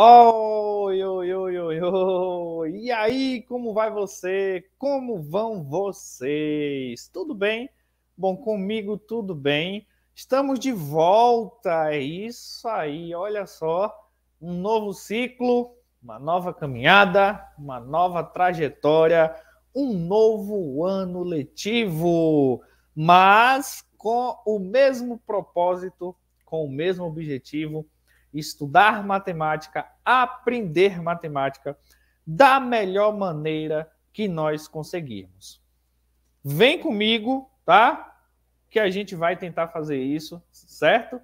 Oi, oi, oi, oi, oi. E aí, como vai você? Como vão vocês? Tudo bem? Bom, comigo tudo bem. Estamos de volta. É isso aí. Olha só, um novo ciclo, uma nova caminhada, uma nova trajetória, um novo ano letivo, mas com o mesmo propósito, com o mesmo objetivo estudar matemática, aprender matemática da melhor maneira que nós conseguirmos. Vem comigo, tá? Que a gente vai tentar fazer isso, certo?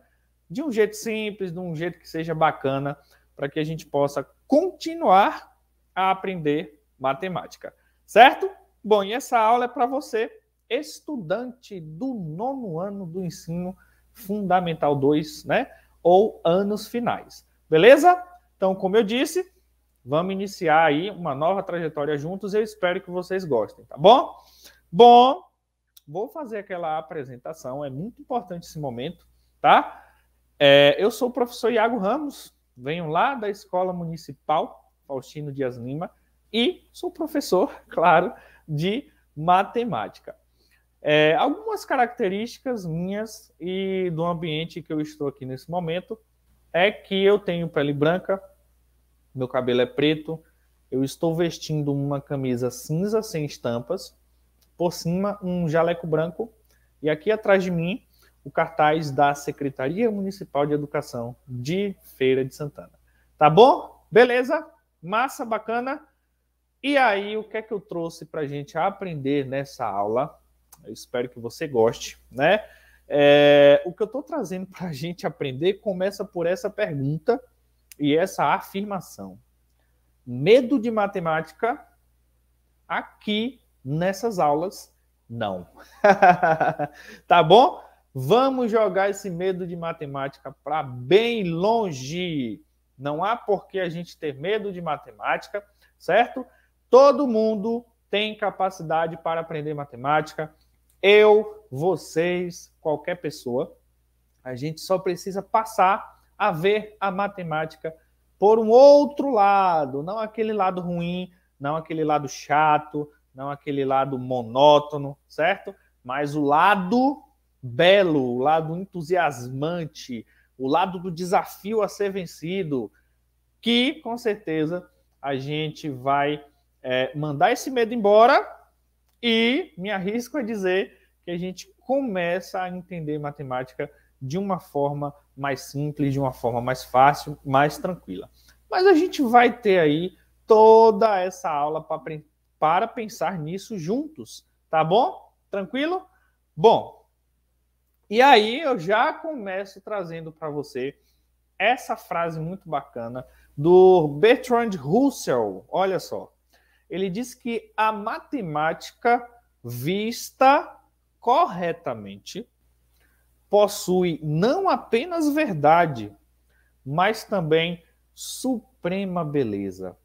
De um jeito simples, de um jeito que seja bacana, para que a gente possa continuar a aprender matemática, certo? Bom, e essa aula é para você, estudante do nono ano do ensino fundamental 2, né? ou anos finais. Beleza? Então, como eu disse, vamos iniciar aí uma nova trajetória juntos. Eu espero que vocês gostem, tá bom? Bom, vou fazer aquela apresentação. É muito importante esse momento, tá? É, eu sou o professor Iago Ramos, venho lá da Escola Municipal Faustino Dias Lima e sou professor, claro, de matemática. É, algumas características minhas e do ambiente que eu estou aqui nesse momento é que eu tenho pele branca, meu cabelo é preto, eu estou vestindo uma camisa cinza sem estampas, por cima um jaleco branco e aqui atrás de mim o cartaz da Secretaria Municipal de Educação de Feira de Santana. Tá bom? Beleza? Massa, bacana? E aí, o que é que eu trouxe para a gente aprender nessa aula? Eu espero que você goste, né? É, o que eu estou trazendo para a gente aprender começa por essa pergunta e essa afirmação. Medo de matemática? Aqui nessas aulas, não. tá bom? Vamos jogar esse medo de matemática para bem longe. Não há por que a gente ter medo de matemática, certo? Todo mundo tem capacidade para aprender matemática eu, vocês, qualquer pessoa. A gente só precisa passar a ver a matemática por um outro lado, não aquele lado ruim, não aquele lado chato, não aquele lado monótono, certo? Mas o lado belo, o lado entusiasmante, o lado do desafio a ser vencido, que com certeza a gente vai é, mandar esse medo embora e me arrisco a dizer que a gente começa a entender matemática de uma forma mais simples, de uma forma mais fácil, mais tranquila. Mas a gente vai ter aí toda essa aula para, para pensar nisso juntos, tá bom? Tranquilo? Bom, e aí eu já começo trazendo para você essa frase muito bacana do Bertrand Russell. Olha só ele diz que a matemática vista corretamente possui não apenas verdade, mas também suprema beleza.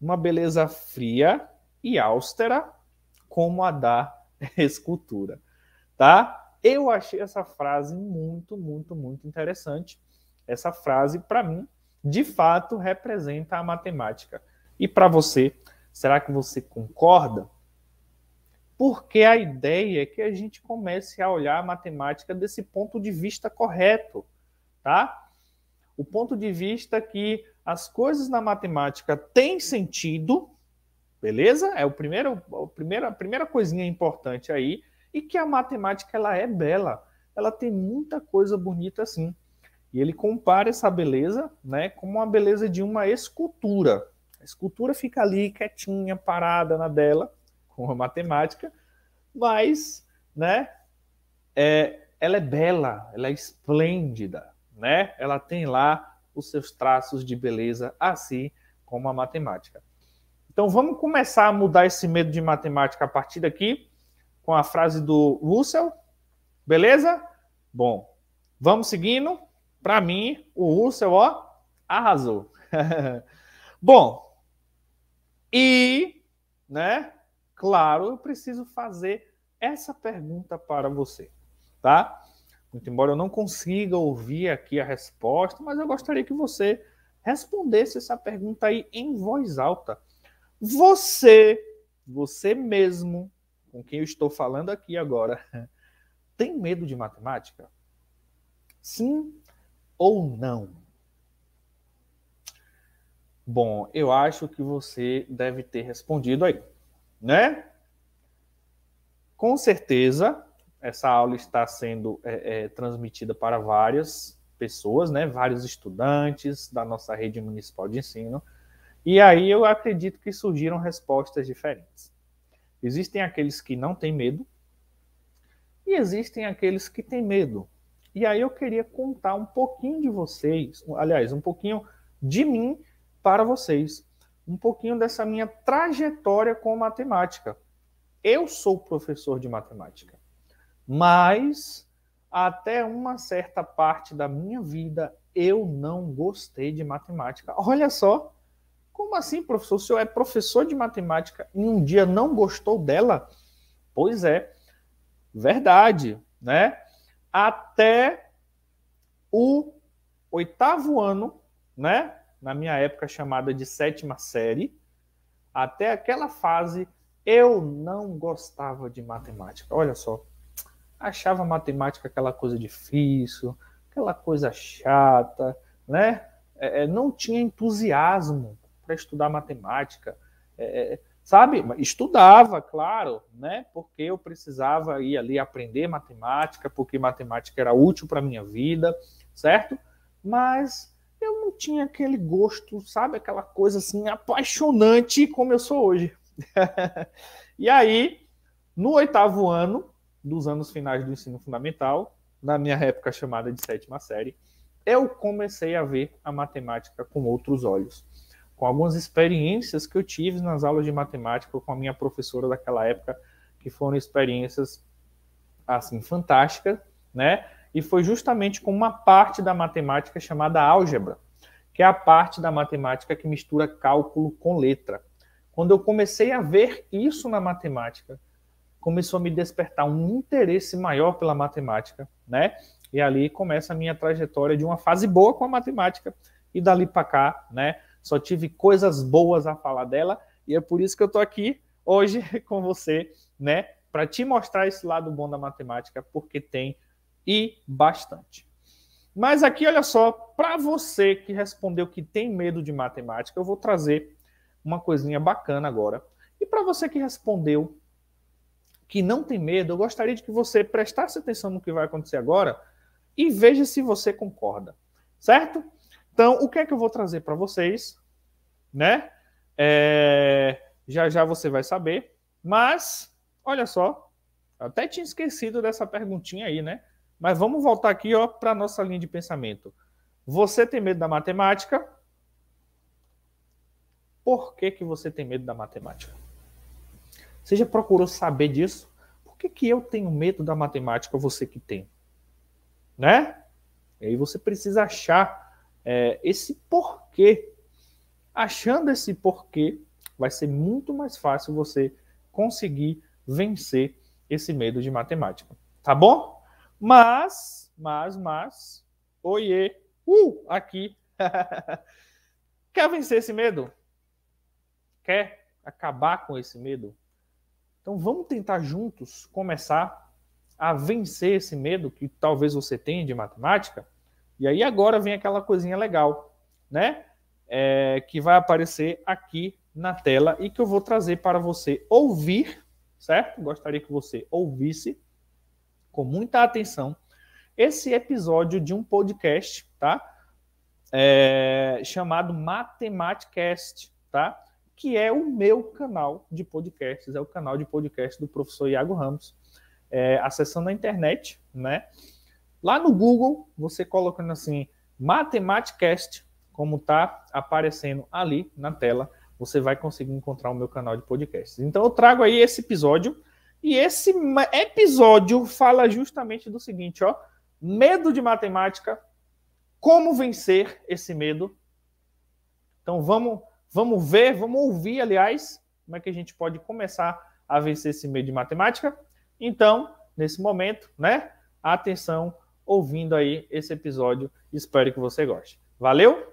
Uma beleza fria e austera, como a da escultura. Tá? Eu achei essa frase muito, muito, muito interessante. Essa frase, para mim, de fato representa a matemática. E para você, Será que você concorda? Porque a ideia é que a gente comece a olhar a matemática desse ponto de vista correto, tá? O ponto de vista que as coisas na matemática têm sentido, beleza? É o primeiro, a primeira, a primeira coisinha importante aí, e que a matemática ela é bela, ela tem muita coisa bonita assim. E ele compara essa beleza, né, com a beleza de uma escultura, a escultura fica ali quietinha, parada na dela, com a matemática, mas, né, é, ela é bela, ela é esplêndida, né? Ela tem lá os seus traços de beleza, assim como a matemática. Então vamos começar a mudar esse medo de matemática a partir daqui, com a frase do Russell, beleza? Bom, vamos seguindo. Para mim, o Russell, ó, arrasou. Bom, e, né, claro, eu preciso fazer essa pergunta para você, tá? Muito embora eu não consiga ouvir aqui a resposta, mas eu gostaria que você respondesse essa pergunta aí em voz alta. Você, você mesmo, com quem eu estou falando aqui agora, tem medo de matemática? Sim ou não? Bom, eu acho que você deve ter respondido aí, né? Com certeza, essa aula está sendo é, é, transmitida para várias pessoas, né? Vários estudantes da nossa rede municipal de ensino. E aí eu acredito que surgiram respostas diferentes. Existem aqueles que não têm medo e existem aqueles que têm medo. E aí eu queria contar um pouquinho de vocês, aliás, um pouquinho de mim para vocês um pouquinho dessa minha trajetória com matemática. Eu sou professor de matemática, mas até uma certa parte da minha vida eu não gostei de matemática. Olha só, como assim, professor? O senhor é professor de matemática e um dia não gostou dela? Pois é, verdade, né? Até o oitavo ano, né? na minha época chamada de sétima série, até aquela fase eu não gostava de matemática. Olha só, achava matemática aquela coisa difícil, aquela coisa chata, né? É, é não tinha entusiasmo para estudar matemática, é, é, sabe? Estudava, claro, né? Porque eu precisava ir ali aprender matemática, porque matemática era útil para minha vida, certo? Mas eu não tinha aquele gosto, sabe? Aquela coisa assim apaixonante como eu sou hoje. e aí, no oitavo ano, dos anos finais do ensino fundamental, na minha época chamada de sétima série, eu comecei a ver a matemática com outros olhos. Com algumas experiências que eu tive nas aulas de matemática com a minha professora daquela época, que foram experiências assim fantásticas, né? e foi justamente com uma parte da matemática chamada álgebra, que é a parte da matemática que mistura cálculo com letra. Quando eu comecei a ver isso na matemática, começou a me despertar um interesse maior pela matemática, né? E ali começa a minha trajetória de uma fase boa com a matemática e dali para cá, né? Só tive coisas boas a falar dela e é por isso que eu tô aqui hoje com você, né? Para te mostrar esse lado bom da matemática, porque tem e bastante. Mas aqui, olha só, para você que respondeu que tem medo de matemática, eu vou trazer uma coisinha bacana agora. E para você que respondeu que não tem medo, eu gostaria de que você prestasse atenção no que vai acontecer agora e veja se você concorda, certo? Então, o que é que eu vou trazer para vocês, né? É... Já já você vai saber, mas olha só, até tinha esquecido dessa perguntinha aí, né? Mas vamos voltar aqui para a nossa linha de pensamento. Você tem medo da matemática? Por que, que você tem medo da matemática? Você já procurou saber disso? Por que, que eu tenho medo da matemática, você que tem? Né? E aí você precisa achar é, esse porquê. Achando esse porquê, vai ser muito mais fácil você conseguir vencer esse medo de matemática. Tá bom? Mas, mas, mas, oiê, uh, aqui. Quer vencer esse medo? Quer acabar com esse medo? Então vamos tentar juntos começar a vencer esse medo que talvez você tenha de matemática. E aí agora vem aquela coisinha legal, né? É, que vai aparecer aqui na tela e que eu vou trazer para você ouvir, certo? Gostaria que você ouvisse com muita atenção esse episódio de um podcast, tá? É, chamado Matematicast, tá? Que é o meu canal de podcasts, é o canal de podcast do professor Iago Ramos. É, acessando a internet, né? Lá no Google, você colocando assim, Matematicast, como tá aparecendo ali na tela, você vai conseguir encontrar o meu canal de podcasts. Então eu trago aí esse episódio e esse episódio fala justamente do seguinte, ó, medo de matemática, como vencer esse medo. Então vamos, vamos ver, vamos ouvir, aliás, como é que a gente pode começar a vencer esse medo de matemática. Então, nesse momento, né? Atenção, ouvindo aí esse episódio, espero que você goste. Valeu?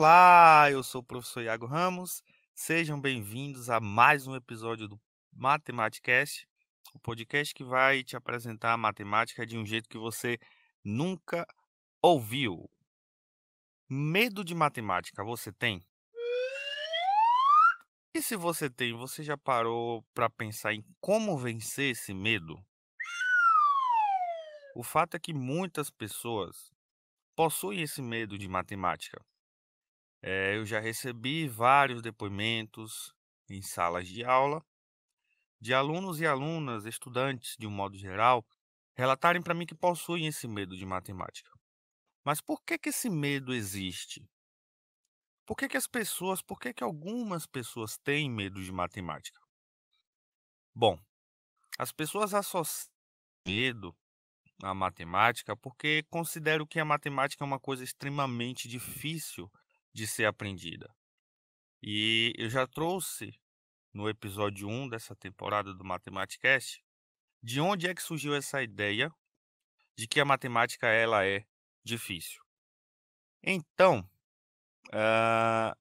Olá, eu sou o professor Iago Ramos. Sejam bem-vindos a mais um episódio do Matematicast, o podcast que vai te apresentar a matemática de um jeito que você nunca ouviu. Medo de matemática você tem? E se você tem, você já parou para pensar em como vencer esse medo? O fato é que muitas pessoas possuem esse medo de matemática. É, eu já recebi vários depoimentos em salas de aula de alunos e alunas, estudantes de um modo geral, relatarem para mim que possuem esse medo de matemática. Mas por que, que esse medo existe? Por que, que as pessoas, por que, que algumas pessoas têm medo de matemática? Bom, as pessoas associam medo à matemática porque consideram que a matemática é uma coisa extremamente difícil de ser aprendida. E eu já trouxe no episódio 1 dessa temporada do Matematicast de onde é que surgiu essa ideia de que a matemática ela é difícil. Então, uh,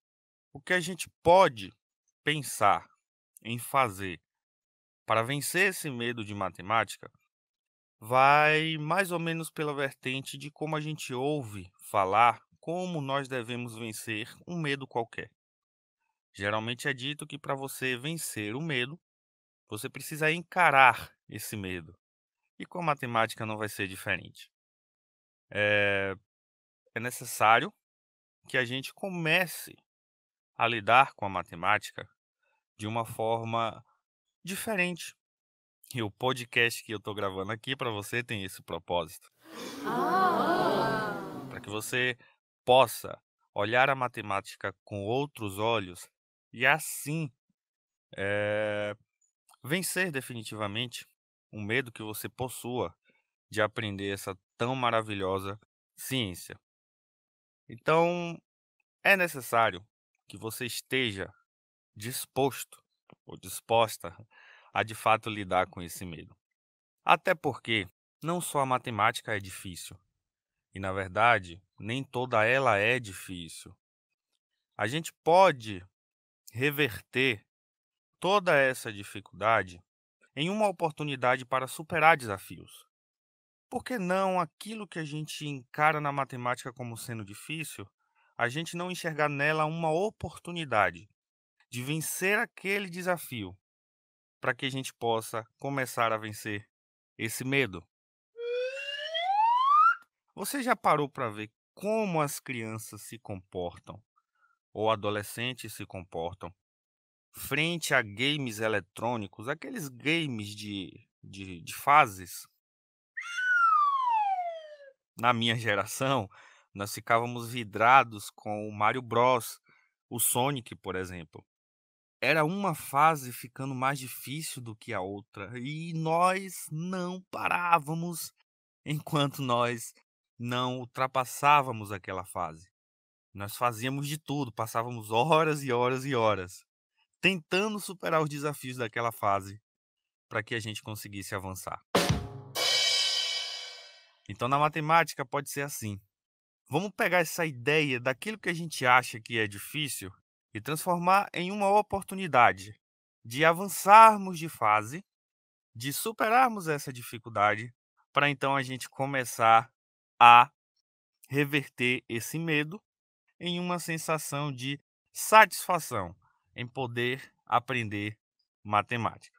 o que a gente pode pensar em fazer para vencer esse medo de matemática vai mais ou menos pela vertente de como a gente ouve falar como nós devemos vencer um medo qualquer. Geralmente é dito que para você vencer o medo, você precisa encarar esse medo. E com a matemática não vai ser diferente. É, é necessário que a gente comece a lidar com a matemática de uma forma diferente. E o podcast que eu estou gravando aqui para você tem esse propósito. Ah. Para que você possa olhar a matemática com outros olhos e assim é, vencer definitivamente o medo que você possua de aprender essa tão maravilhosa ciência. Então, é necessário que você esteja disposto ou disposta a de fato lidar com esse medo. Até porque não só a matemática é difícil, e na verdade, nem toda ela é difícil. A gente pode reverter toda essa dificuldade em uma oportunidade para superar desafios. Por que não aquilo que a gente encara na matemática como sendo difícil, a gente não enxergar nela uma oportunidade de vencer aquele desafio, para que a gente possa começar a vencer esse medo, você já parou para ver como as crianças se comportam ou adolescentes se comportam frente a games eletrônicos, aqueles games de, de, de fases? Na minha geração, nós ficávamos vidrados com o Mario Bros, o Sonic, por exemplo. Era uma fase ficando mais difícil do que a outra e nós não parávamos enquanto nós não ultrapassávamos aquela fase. Nós fazíamos de tudo, passávamos horas e horas e horas tentando superar os desafios daquela fase para que a gente conseguisse avançar. Então, na matemática, pode ser assim. Vamos pegar essa ideia daquilo que a gente acha que é difícil e transformar em uma oportunidade de avançarmos de fase, de superarmos essa dificuldade, para então a gente começar a reverter esse medo em uma sensação de satisfação em poder aprender matemática.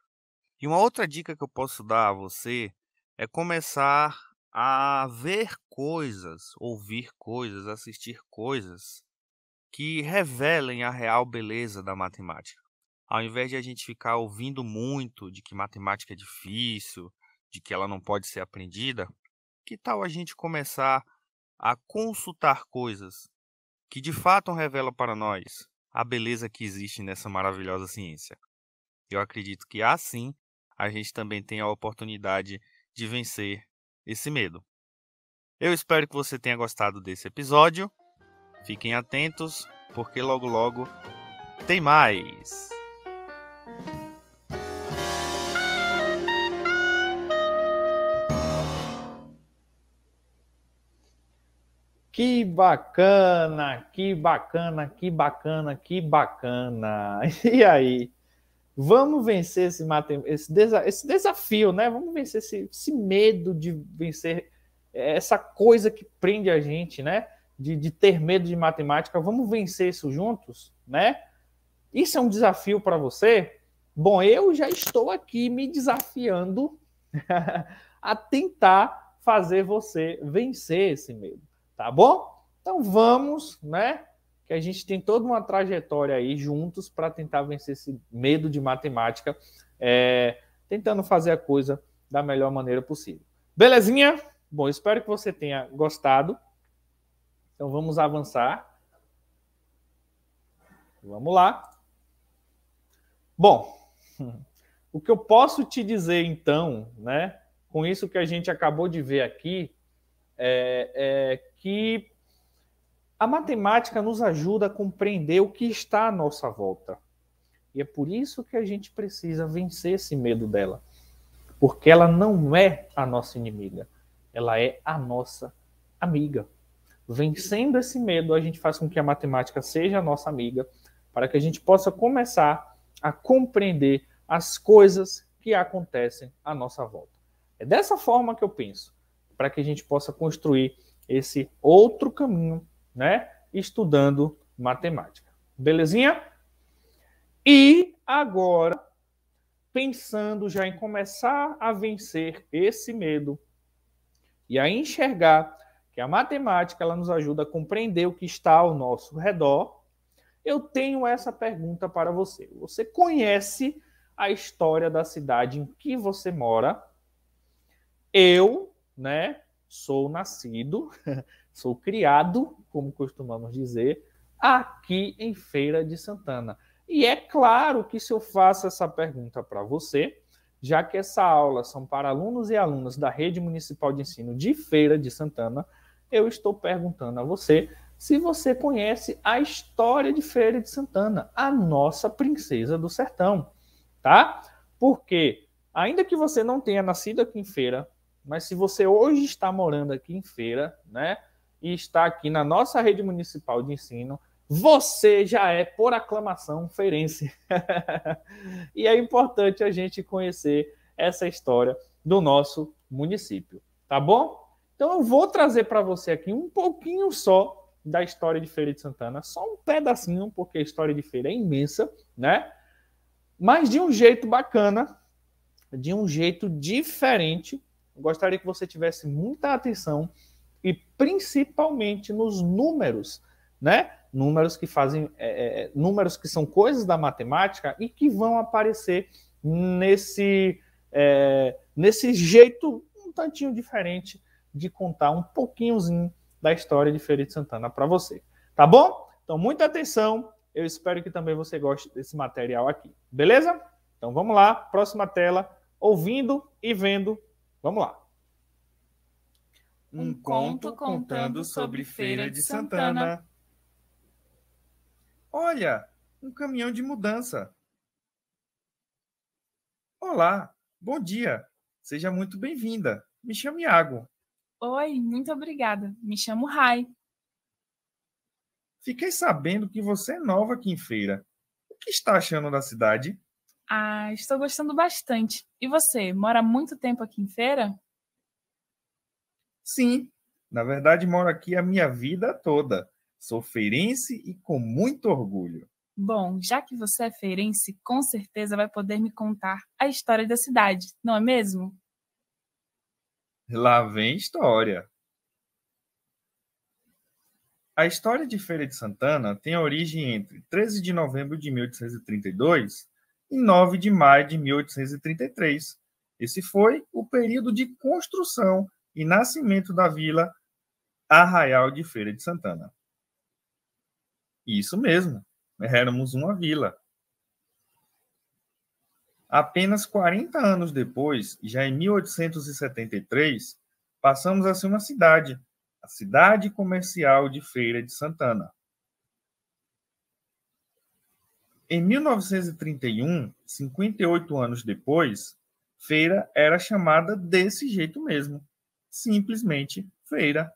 E uma outra dica que eu posso dar a você é começar a ver coisas, ouvir coisas, assistir coisas que revelem a real beleza da matemática. Ao invés de a gente ficar ouvindo muito de que matemática é difícil, de que ela não pode ser aprendida, que tal a gente começar a consultar coisas que de fato revelam para nós a beleza que existe nessa maravilhosa ciência? Eu acredito que assim a gente também tem a oportunidade de vencer esse medo. Eu espero que você tenha gostado desse episódio. Fiquem atentos, porque logo logo tem mais! Que bacana, que bacana, que bacana, que bacana. E aí? Vamos vencer esse, esse, desa esse desafio, né? Vamos vencer esse, esse, medo de vencer essa coisa que prende a gente, né? De, de ter medo de matemática. Vamos vencer isso juntos, né? Isso é um desafio para você? Bom, eu já estou aqui me desafiando a tentar fazer você vencer esse medo tá bom? Então vamos, né? Que a gente tem toda uma trajetória aí juntos para tentar vencer esse medo de matemática, é, tentando fazer a coisa da melhor maneira possível. Belezinha? Bom, espero que você tenha gostado. Então vamos avançar. Vamos lá. Bom, o que eu posso te dizer então, né? Com isso que a gente acabou de ver aqui, é, é, que a matemática nos ajuda a compreender o que está à nossa volta. E é por isso que a gente precisa vencer esse medo dela. Porque ela não é a nossa inimiga, ela é a nossa amiga. Vencendo esse medo, a gente faz com que a matemática seja a nossa amiga, para que a gente possa começar a compreender as coisas que acontecem à nossa volta. É dessa forma que eu penso para que a gente possa construir esse outro caminho, né? Estudando matemática. Belezinha? E agora, pensando já em começar a vencer esse medo e a enxergar que a matemática ela nos ajuda a compreender o que está ao nosso redor, eu tenho essa pergunta para você. Você conhece a história da cidade em que você mora? Eu né? Sou nascido, sou criado, como costumamos dizer, aqui em Feira de Santana. E é claro que se eu faço essa pergunta para você, já que essa aula são para alunos e alunas da Rede Municipal de Ensino de Feira de Santana, eu estou perguntando a você se você conhece a história de Feira de Santana, a nossa princesa do sertão, tá? Porque ainda que você não tenha nascido aqui em Feira, mas se você hoje está morando aqui em Feira, né, e está aqui na nossa rede municipal de ensino, você já é, por aclamação, feirense. e é importante a gente conhecer essa história do nosso município, tá bom? Então eu vou trazer para você aqui um pouquinho só da história de Feira de Santana, só um pedacinho, porque a história de Feira é imensa, né? Mas de um jeito bacana, de um jeito diferente, gostaria que você tivesse muita atenção e principalmente nos números, né? Números que fazem, é, é, é, números que são coisas da matemática e que vão aparecer nesse é, nesse jeito um tantinho diferente de contar um pouquinhozinho da história de Feira de Santana para você, tá bom? Então muita atenção. Eu espero que também você goste desse material aqui, beleza? Então vamos lá, próxima tela, ouvindo e vendo Vamos lá. Um, conto, contando sobre Feira de Santana. Santana. Olha, um caminhão de mudança. Olá, bom dia. Seja muito bem-vinda. Me chamo Iago. Oi, muito obrigada. Me chamo Rai. Fiquei sabendo que você é nova aqui em feira. O que está achando da cidade? Ah, estou gostando bastante. E você, mora muito tempo aqui em Feira? Sim, na verdade moro aqui a minha vida toda. Sou feirense e com muito orgulho. Bom, já que você é feirense, com certeza vai poder me contar a história da cidade, não é mesmo? Lá vem história. A história de Feira de Santana tem origem entre 13 de novembro de 1832 em 9 de maio de 1833. Esse foi o período de construção e nascimento da vila Arraial de Feira de Santana. Isso mesmo, éramos uma vila. Apenas 40 anos depois, já em 1873, passamos a ser uma cidade, a Cidade Comercial de Feira de Santana. Em 1931, 58 anos depois, feira era chamada desse jeito mesmo, simplesmente feira.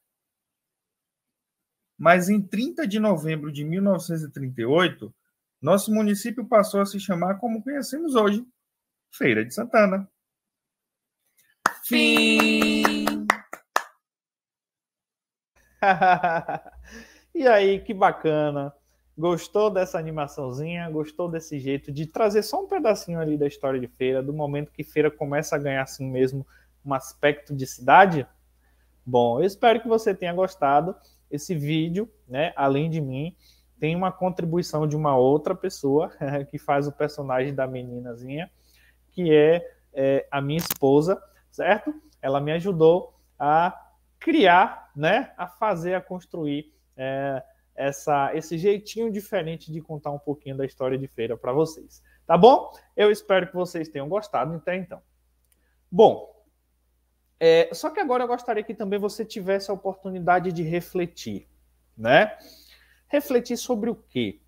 Mas em 30 de novembro de 1938, nosso município passou a se chamar como conhecemos hoje, Feira de Santana. Fim! e aí, que bacana! Gostou dessa animaçãozinha? Gostou desse jeito de trazer só um pedacinho ali da história de Feira, do momento que Feira começa a ganhar assim mesmo um aspecto de cidade? Bom, eu espero que você tenha gostado. Esse vídeo, né, além de mim, tem uma contribuição de uma outra pessoa que faz o personagem da meninazinha, que é, é a minha esposa, certo? Ela me ajudou a criar, né, a fazer, a construir é, essa, esse jeitinho diferente de contar um pouquinho da história de feira para vocês. Tá bom? Eu espero que vocês tenham gostado até então, então. Bom, é, só que agora eu gostaria que também você tivesse a oportunidade de refletir, né? Refletir sobre o quê?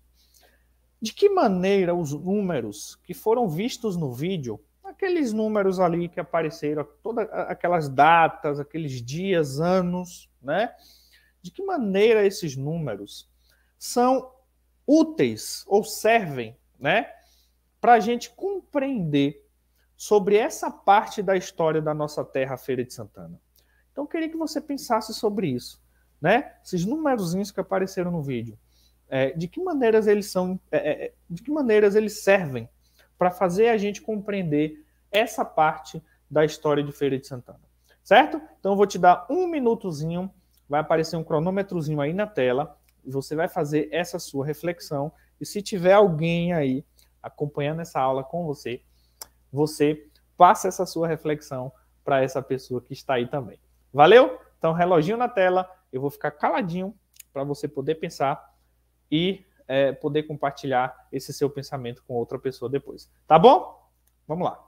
De que maneira os números que foram vistos no vídeo, aqueles números ali que apareceram, todas aquelas datas, aqueles dias, anos, né? de que maneira esses números são úteis ou servem, né, para a gente compreender sobre essa parte da história da nossa terra, Feira de Santana. Então, eu queria que você pensasse sobre isso, né? Esses numerozinhos que apareceram no vídeo, é, de que maneiras eles são, é, é, é de que maneiras eles servem para fazer a gente compreender essa parte da história de Feira de Santana, certo? Então, eu vou te dar um minutozinho vai aparecer um cronômetrozinho aí na tela, você vai fazer essa sua reflexão, e se tiver alguém aí acompanhando essa aula com você, você passa essa sua reflexão para essa pessoa que está aí também. Valeu? Então, reloginho na tela, eu vou ficar caladinho para você poder pensar e é, poder compartilhar esse seu pensamento com outra pessoa depois. Tá bom? Vamos lá.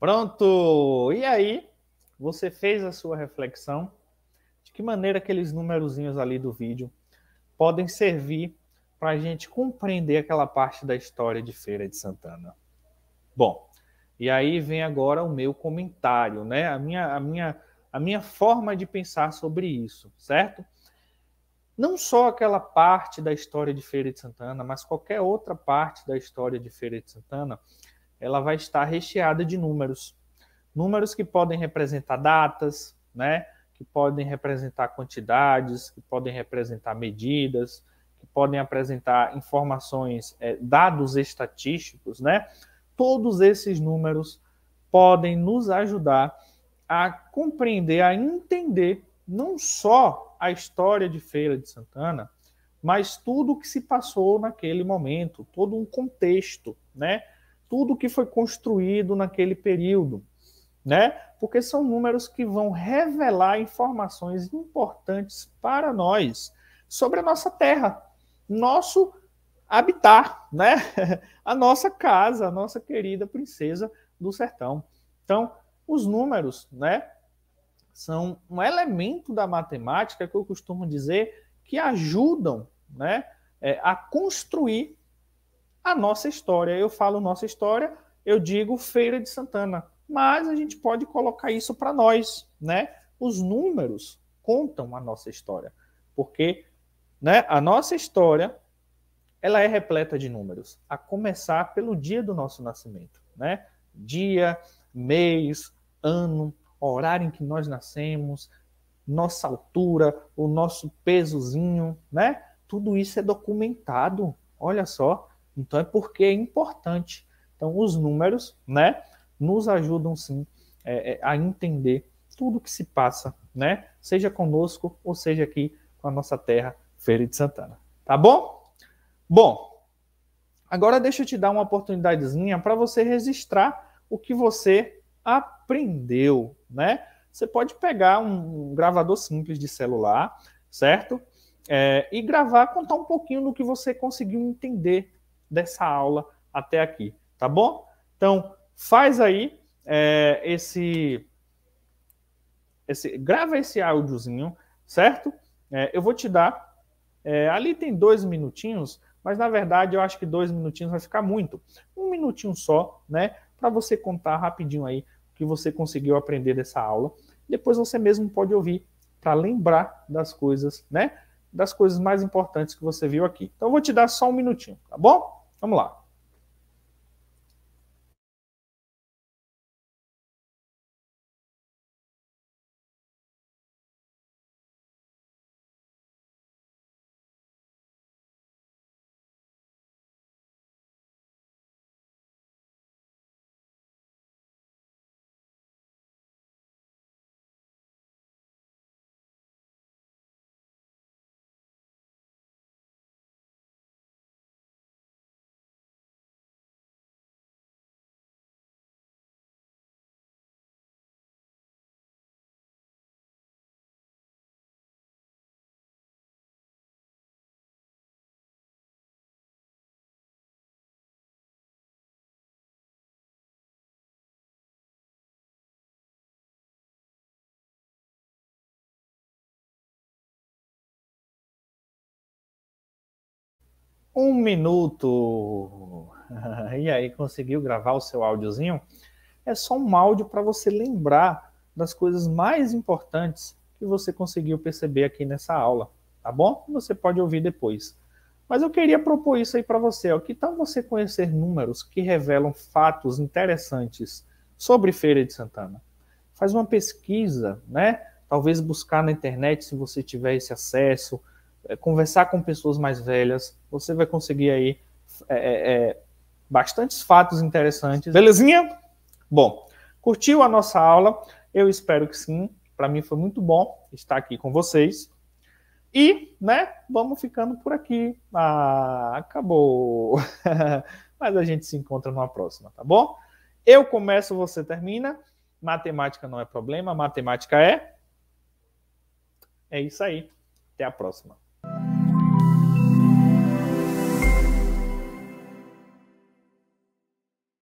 Pronto! E aí, você fez a sua reflexão de que maneira aqueles numerozinhos ali do vídeo podem servir para a gente compreender aquela parte da história de Feira de Santana. Bom, e aí vem agora o meu comentário, né? A minha, a minha, a minha forma de pensar sobre isso, certo? Não só aquela parte da história de Feira de Santana, mas qualquer outra parte da história de Feira de Santana ela vai estar recheada de números. Números que podem representar datas, né? que podem representar quantidades, que podem representar medidas, que podem apresentar informações, é, dados estatísticos, né? Todos esses números podem nos ajudar a compreender, a entender não só a história de Feira de Santana, mas tudo o que se passou naquele momento, todo um contexto, né? tudo que foi construído naquele período, né? Porque são números que vão revelar informações importantes para nós sobre a nossa terra, nosso habitar, né? A nossa casa, a nossa querida princesa do sertão. Então, os números, né, são um elemento da matemática que eu costumo dizer que ajudam, né, é, a construir a nossa história. Eu falo nossa história, eu digo Feira de Santana, mas a gente pode colocar isso para nós, né? Os números contam a nossa história, porque né, a nossa história ela é repleta de números, a começar pelo dia do nosso nascimento, né? Dia, mês, ano, horário em que nós nascemos, nossa altura, o nosso pesozinho, né? Tudo isso é documentado. Olha só, então é porque é importante. Então os números, né, nos ajudam sim é, é, a entender tudo que se passa, né, seja conosco ou seja aqui com a nossa terra, Feira de Santana. Tá bom? Bom, agora deixa eu te dar uma oportunidadezinha para você registrar o que você aprendeu, né? Você pode pegar um gravador simples de celular, certo? É, e gravar, contar um pouquinho do que você conseguiu entender dessa aula até aqui, tá bom? Então, faz aí é, esse, esse. Grava esse áudiozinho, certo? É, eu vou te dar. É, ali tem dois minutinhos, mas na verdade eu acho que dois minutinhos vai ficar muito. Um minutinho só, né? Para você contar rapidinho aí o que você conseguiu aprender dessa aula. Depois você mesmo pode ouvir para lembrar das coisas, né? Das coisas mais importantes que você viu aqui. Então eu vou te dar só um minutinho, tá bom? Vamos lá. um minuto. E aí, conseguiu gravar o seu áudiozinho? É só um áudio para você lembrar das coisas mais importantes que você conseguiu perceber aqui nessa aula, tá bom? Você pode ouvir depois. Mas eu queria propor isso aí para você. Ó. Que tal você conhecer números que revelam fatos interessantes sobre Feira de Santana? Faz uma pesquisa, né? Talvez buscar na internet se você tiver esse acesso é, conversar com pessoas mais velhas, você vai conseguir aí é, é, é, bastantes fatos interessantes. Belezinha? Bom, curtiu a nossa aula? Eu espero que sim. Para mim foi muito bom estar aqui com vocês. E, né, vamos ficando por aqui. Ah, acabou. Mas a gente se encontra numa próxima, tá bom? Eu começo, você termina. Matemática não é problema, matemática é. É isso aí. Até a próxima. thank you